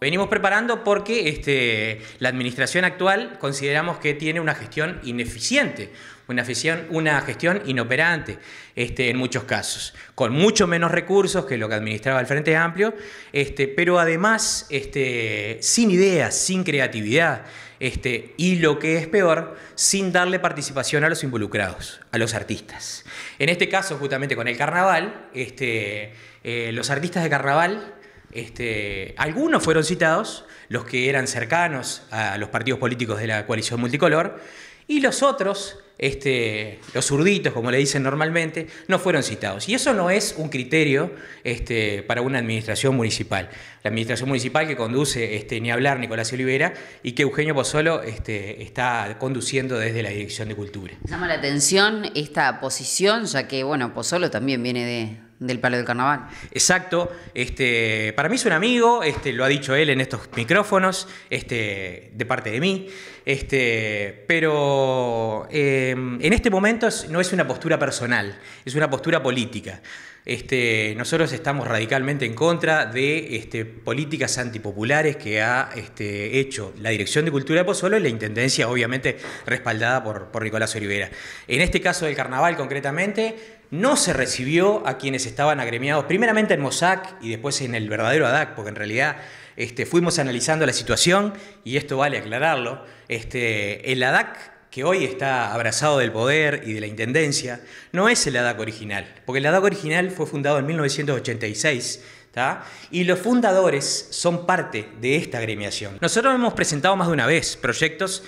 venimos preparando porque este, la administración actual consideramos que tiene una gestión ineficiente, una gestión, inoperante este, en muchos casos, con mucho menos recursos que lo que administraba el Frente Amplio, este, pero además sin ideas, sin creatividad. y lo que es peor, sin darle participación a los involucrados, a los artistas. En este caso, justamente con el carnaval, eh, los artistas de carnaval este, algunos fueron citados, los que eran cercanos a los partidos políticos de la coalición multicolor, y los otros, este, los zurditos, como le dicen normalmente, no fueron citados. Y eso no es un criterio este, para una administración municipal. La administración municipal que conduce este, ni hablar Nicolás Olivera y que Eugenio Pozzolo este, está conduciendo desde la Dirección de Cultura. Llama la atención esta posición, ya que bueno, Pozzolo también viene de, del Palo del Carnaval. Exacto. Este, para mí es un amigo, este, lo ha dicho él en estos micrófonos, este, de parte de mí. Este, pero eh, en este momento no es una postura personal, es una postura política. Este, nosotros estamos radicalmente en contra de este, políticas antipopulares que ha este, hecho la Dirección de Cultura de Pozuelo y la Intendencia, obviamente respaldada por, Nicolás Olivera. En este caso del carnaval concretamente, no se recibió a quienes estaban agremiados, primeramente en Mossack y después en el verdadero ADAC, porque en realidad fuimos analizando la situación, y esto vale aclararlo, el ADAC que hoy está abrazado del poder y de la intendencia, no es el ADAC original, porque el ADAC original fue fundado en 1986 y los fundadores son parte de esta gremiación. Nosotros hemos presentado más de una vez proyectos,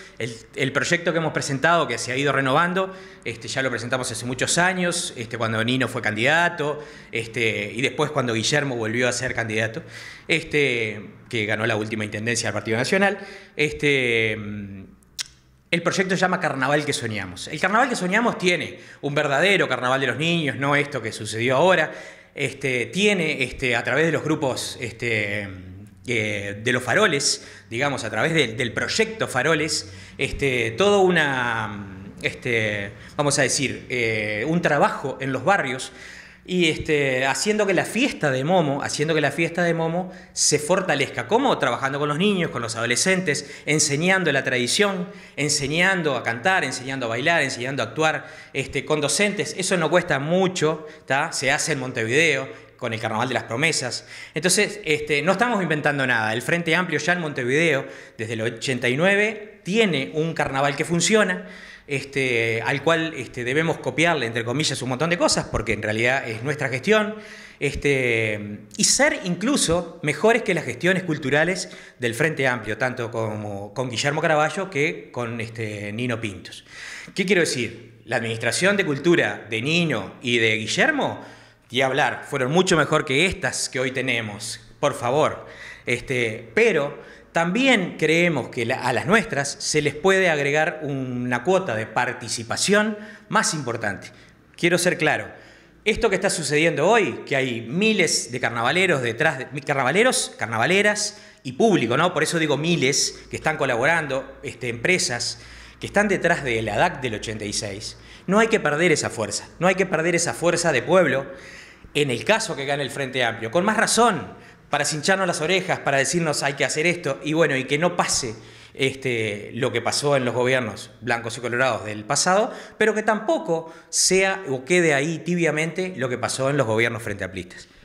el, proyecto que hemos presentado que se ha ido renovando, este, ya lo presentamos hace muchos años, este, cuando Nino fue candidato este, y después cuando Guillermo volvió a ser candidato, este, que ganó la última intendencia del Partido Nacional. Este, el proyecto se llama Carnaval que Soñamos. El Carnaval que Soñamos tiene un verdadero Carnaval de los Niños, no esto que sucedió ahora. Este, tiene este, a través de los grupos este, eh, de los faroles, digamos, a través del proyecto Faroles, este, una, este, vamos a decir, eh, un trabajo en los barrios y este, haciendo que la fiesta de Momo, haciendo que la fiesta de Momo se fortalezca. ¿Cómo? Trabajando con los niños, con los adolescentes, enseñando la tradición, enseñando a cantar, enseñando a bailar, enseñando a actuar, este, con docentes. Eso no cuesta mucho, se hace en Montevideo, con el Carnaval de las Promesas. Entonces, este, no estamos inventando nada. El Frente Amplio ya en Montevideo, desde el 89, tiene un carnaval que funciona este, al cual este, debemos copiarle, entre comillas, un montón de cosas, porque en realidad es nuestra gestión, este, y ser incluso mejores que las gestiones culturales del Frente Amplio, tanto como con Guillermo Caraballo que con este, Nino Pintos. ¿Qué quiero decir? La administración de cultura de Nino y de Guillermo, y hablar, fueron mucho mejor que estas que hoy tenemos, por favor. Este, pero también creemos que a las nuestras se les puede agregar una cuota de participación más importante. Quiero ser claro, esto que está sucediendo hoy, que hay miles de carnavaleros detrás, de, carnavaleros, carnavaleras y público, ¿no? Por eso digo miles que están colaborando, este, empresas que están detrás de la DAC del 86. No hay que perder esa fuerza, no hay que perder esa fuerza de pueblo en el caso que gane el Frente Amplio. Con más razón, para cincharnos las orejas, para decirnos hay que hacer esto, y bueno, y que no pase este, lo que pasó en los gobiernos blancos y colorados del pasado, pero que tampoco sea o quede ahí tibiamente lo que pasó en los gobiernos frente a plistas.